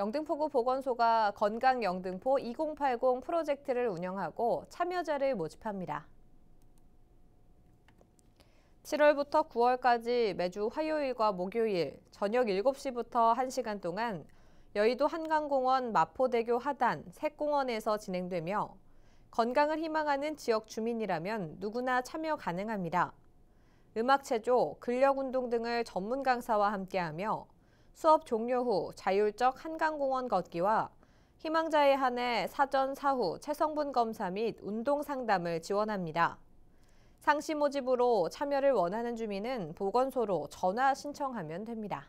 영등포구 보건소가 건강 영등포 2080 프로젝트를 운영하고 참여자를 모집합니다. 7월부터 9월까지 매주 화요일과 목요일 저녁 7시부터 1시간 동안 여의도 한강공원 마포대교 하단 새공원에서 진행되며 건강을 희망하는 지역 주민이라면 누구나 참여 가능합니다. 음악 체조, 근력 운동 등을 전문 강사와 함께하며 수업 종료 후 자율적 한강공원 걷기와 희망자에 한해 사전 사후 체성분 검사 및 운동 상담을 지원합니다. 상시 모집으로 참여를 원하는 주민은 보건소로 전화 신청하면 됩니다.